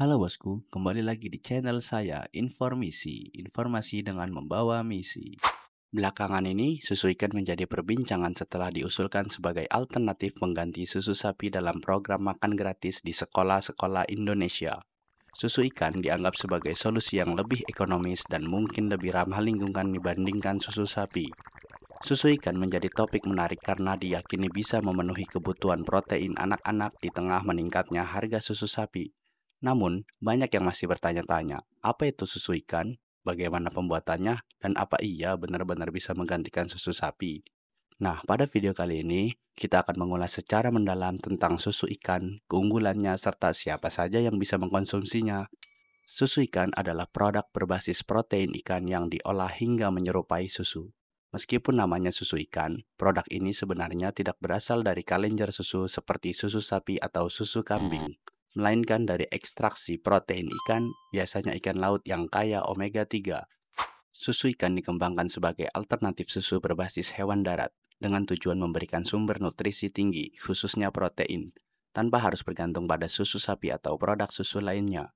Halo bosku, kembali lagi di channel saya Informasi, informasi dengan membawa misi. Belakangan ini, susu ikan menjadi perbincangan setelah diusulkan sebagai alternatif pengganti susu sapi dalam program makan gratis di sekolah-sekolah Indonesia. Susu ikan dianggap sebagai solusi yang lebih ekonomis dan mungkin lebih ramah lingkungan dibandingkan susu sapi. Susu ikan menjadi topik menarik karena diyakini bisa memenuhi kebutuhan protein anak-anak di tengah meningkatnya harga susu sapi. Namun, banyak yang masih bertanya-tanya, apa itu susu ikan, bagaimana pembuatannya, dan apa iya benar-benar bisa menggantikan susu sapi. Nah, pada video kali ini, kita akan mengulas secara mendalam tentang susu ikan, keunggulannya, serta siapa saja yang bisa mengkonsumsinya. Susu ikan adalah produk berbasis protein ikan yang diolah hingga menyerupai susu. Meskipun namanya susu ikan, produk ini sebenarnya tidak berasal dari kalender susu seperti susu sapi atau susu kambing melainkan dari ekstraksi protein ikan, biasanya ikan laut yang kaya omega 3. Susu ikan dikembangkan sebagai alternatif susu berbasis hewan darat dengan tujuan memberikan sumber nutrisi tinggi, khususnya protein, tanpa harus bergantung pada susu sapi atau produk susu lainnya.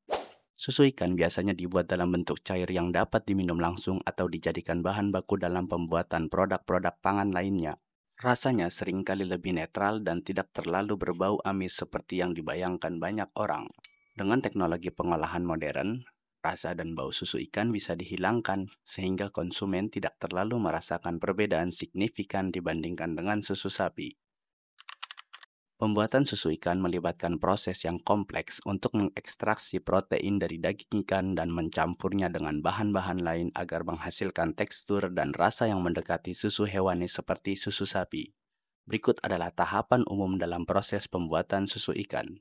Susu ikan biasanya dibuat dalam bentuk cair yang dapat diminum langsung atau dijadikan bahan baku dalam pembuatan produk-produk pangan lainnya. Rasanya seringkali lebih netral dan tidak terlalu berbau amis seperti yang dibayangkan banyak orang. Dengan teknologi pengolahan modern, rasa dan bau susu ikan bisa dihilangkan sehingga konsumen tidak terlalu merasakan perbedaan signifikan dibandingkan dengan susu sapi. Pembuatan susu ikan melibatkan proses yang kompleks untuk mengekstraksi protein dari daging ikan dan mencampurnya dengan bahan-bahan lain agar menghasilkan tekstur dan rasa yang mendekati susu hewani seperti susu sapi. Berikut adalah tahapan umum dalam proses pembuatan susu ikan.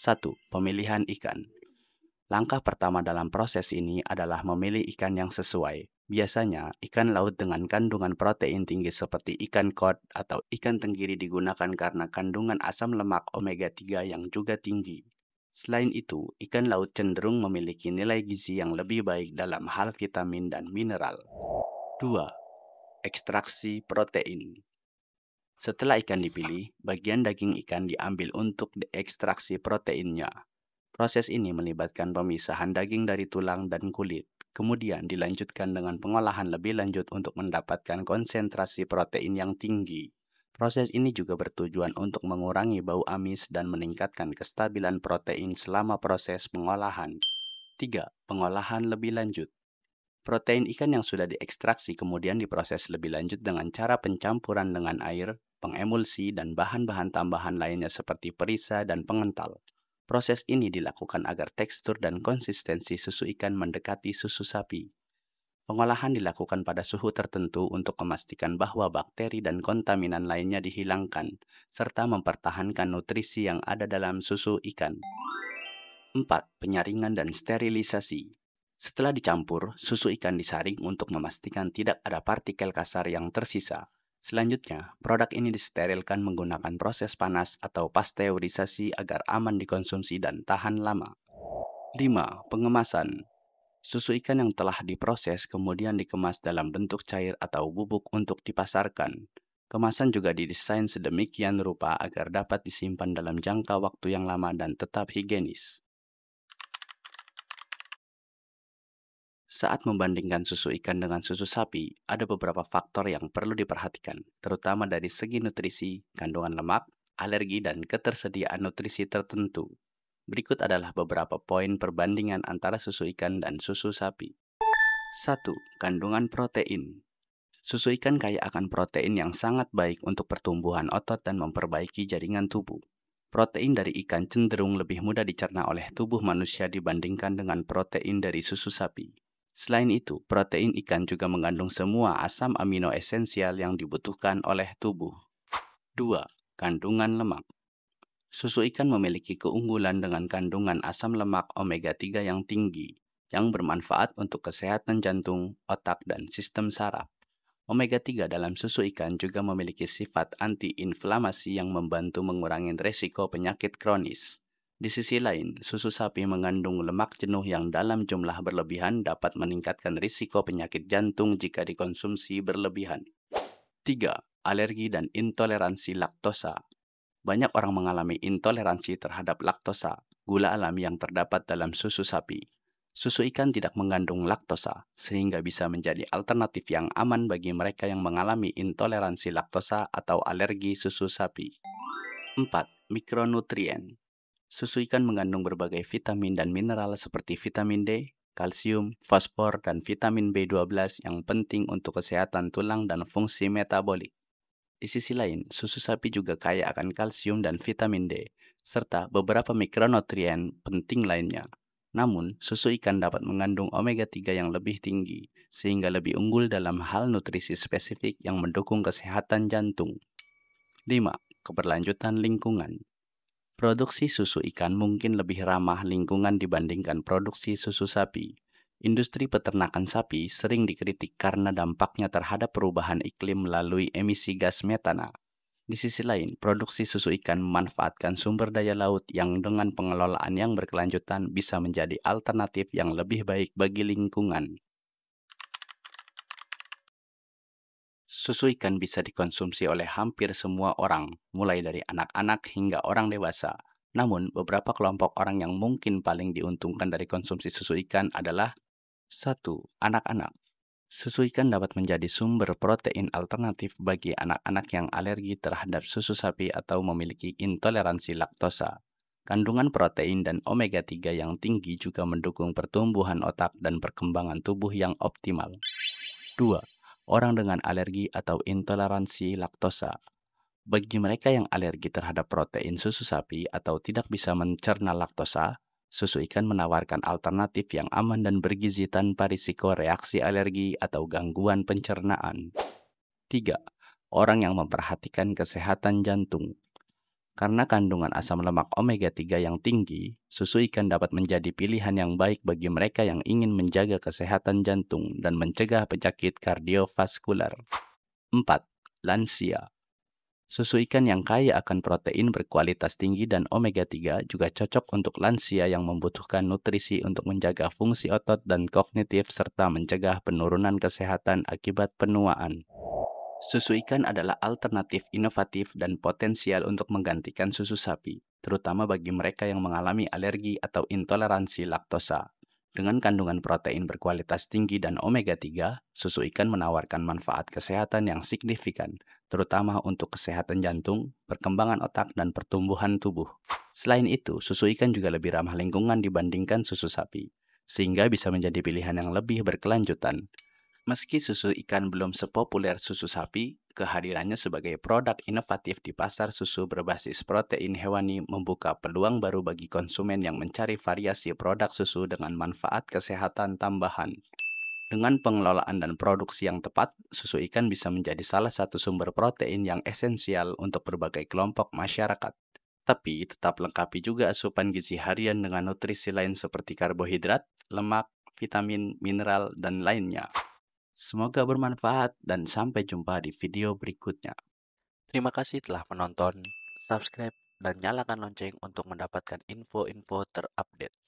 1. Pemilihan ikan Langkah pertama dalam proses ini adalah memilih ikan yang sesuai. Biasanya, ikan laut dengan kandungan protein tinggi seperti ikan cod atau ikan tenggiri digunakan karena kandungan asam lemak omega-3 yang juga tinggi. Selain itu, ikan laut cenderung memiliki nilai gizi yang lebih baik dalam hal vitamin dan mineral. 2. Ekstraksi protein Setelah ikan dipilih, bagian daging ikan diambil untuk diekstraksi proteinnya. Proses ini melibatkan pemisahan daging dari tulang dan kulit, kemudian dilanjutkan dengan pengolahan lebih lanjut untuk mendapatkan konsentrasi protein yang tinggi. Proses ini juga bertujuan untuk mengurangi bau amis dan meningkatkan kestabilan protein selama proses pengolahan. 3. Pengolahan lebih lanjut Protein ikan yang sudah diekstraksi kemudian diproses lebih lanjut dengan cara pencampuran dengan air, pengemulsi, dan bahan-bahan tambahan lainnya seperti perisa dan pengental. Proses ini dilakukan agar tekstur dan konsistensi susu ikan mendekati susu sapi. Pengolahan dilakukan pada suhu tertentu untuk memastikan bahwa bakteri dan kontaminan lainnya dihilangkan, serta mempertahankan nutrisi yang ada dalam susu ikan. 4. Penyaringan dan sterilisasi Setelah dicampur, susu ikan disaring untuk memastikan tidak ada partikel kasar yang tersisa. Selanjutnya, produk ini disterilkan menggunakan proses panas atau pasteurisasi agar aman dikonsumsi dan tahan lama. 5. Pengemasan Susu ikan yang telah diproses kemudian dikemas dalam bentuk cair atau bubuk untuk dipasarkan. Kemasan juga didesain sedemikian rupa agar dapat disimpan dalam jangka waktu yang lama dan tetap higienis. Saat membandingkan susu ikan dengan susu sapi, ada beberapa faktor yang perlu diperhatikan, terutama dari segi nutrisi, kandungan lemak, alergi, dan ketersediaan nutrisi tertentu. Berikut adalah beberapa poin perbandingan antara susu ikan dan susu sapi. 1. Kandungan protein Susu ikan kaya akan protein yang sangat baik untuk pertumbuhan otot dan memperbaiki jaringan tubuh. Protein dari ikan cenderung lebih mudah dicerna oleh tubuh manusia dibandingkan dengan protein dari susu sapi. Selain itu, protein ikan juga mengandung semua asam amino esensial yang dibutuhkan oleh tubuh. 2. Kandungan lemak Susu ikan memiliki keunggulan dengan kandungan asam lemak omega-3 yang tinggi, yang bermanfaat untuk kesehatan jantung, otak, dan sistem saraf. Omega-3 dalam susu ikan juga memiliki sifat antiinflamasi yang membantu mengurangi resiko penyakit kronis. Di sisi lain, susu sapi mengandung lemak jenuh yang dalam jumlah berlebihan dapat meningkatkan risiko penyakit jantung jika dikonsumsi berlebihan. 3. Alergi dan intoleransi laktosa Banyak orang mengalami intoleransi terhadap laktosa, gula alami yang terdapat dalam susu sapi. Susu ikan tidak mengandung laktosa, sehingga bisa menjadi alternatif yang aman bagi mereka yang mengalami intoleransi laktosa atau alergi susu sapi. 4. Mikronutrien Susu ikan mengandung berbagai vitamin dan mineral seperti vitamin D, kalsium, fosfor, dan vitamin B12 yang penting untuk kesehatan tulang dan fungsi metabolik. Di sisi lain, susu sapi juga kaya akan kalsium dan vitamin D, serta beberapa mikronutrien penting lainnya. Namun, susu ikan dapat mengandung omega-3 yang lebih tinggi, sehingga lebih unggul dalam hal nutrisi spesifik yang mendukung kesehatan jantung. 5. Keberlanjutan lingkungan Produksi susu ikan mungkin lebih ramah lingkungan dibandingkan produksi susu sapi. Industri peternakan sapi sering dikritik karena dampaknya terhadap perubahan iklim melalui emisi gas metana. Di sisi lain, produksi susu ikan memanfaatkan sumber daya laut yang dengan pengelolaan yang berkelanjutan bisa menjadi alternatif yang lebih baik bagi lingkungan. Susu ikan bisa dikonsumsi oleh hampir semua orang, mulai dari anak-anak hingga orang dewasa. Namun, beberapa kelompok orang yang mungkin paling diuntungkan dari konsumsi susu ikan adalah 1. Anak-anak Susu ikan dapat menjadi sumber protein alternatif bagi anak-anak yang alergi terhadap susu sapi atau memiliki intoleransi laktosa. Kandungan protein dan omega-3 yang tinggi juga mendukung pertumbuhan otak dan perkembangan tubuh yang optimal. 2 orang dengan alergi atau intoleransi laktosa. Bagi mereka yang alergi terhadap protein susu sapi atau tidak bisa mencerna laktosa, susu ikan menawarkan alternatif yang aman dan bergizi tanpa risiko reaksi alergi atau gangguan pencernaan. 3. Orang yang memperhatikan kesehatan jantung. Karena kandungan asam lemak omega 3 yang tinggi, susu ikan dapat menjadi pilihan yang baik bagi mereka yang ingin menjaga kesehatan jantung dan mencegah penyakit kardiovaskular. 4. Lansia Susu ikan yang kaya akan protein berkualitas tinggi dan omega 3 juga cocok untuk lansia yang membutuhkan nutrisi untuk menjaga fungsi otot dan kognitif serta mencegah penurunan kesehatan akibat penuaan. Susu ikan adalah alternatif inovatif dan potensial untuk menggantikan susu sapi, terutama bagi mereka yang mengalami alergi atau intoleransi laktosa. Dengan kandungan protein berkualitas tinggi dan omega-3, susu ikan menawarkan manfaat kesehatan yang signifikan, terutama untuk kesehatan jantung, perkembangan otak, dan pertumbuhan tubuh. Selain itu, susu ikan juga lebih ramah lingkungan dibandingkan susu sapi, sehingga bisa menjadi pilihan yang lebih berkelanjutan. Meski susu ikan belum sepopuler susu sapi, kehadirannya sebagai produk inovatif di pasar susu berbasis protein hewani membuka peluang baru bagi konsumen yang mencari variasi produk susu dengan manfaat kesehatan tambahan. Dengan pengelolaan dan produksi yang tepat, susu ikan bisa menjadi salah satu sumber protein yang esensial untuk berbagai kelompok masyarakat. Tapi tetap lengkapi juga asupan gizi harian dengan nutrisi lain seperti karbohidrat, lemak, vitamin, mineral, dan lainnya. Semoga bermanfaat dan sampai jumpa di video berikutnya. Terima kasih telah menonton, subscribe, dan nyalakan lonceng untuk mendapatkan info-info terupdate.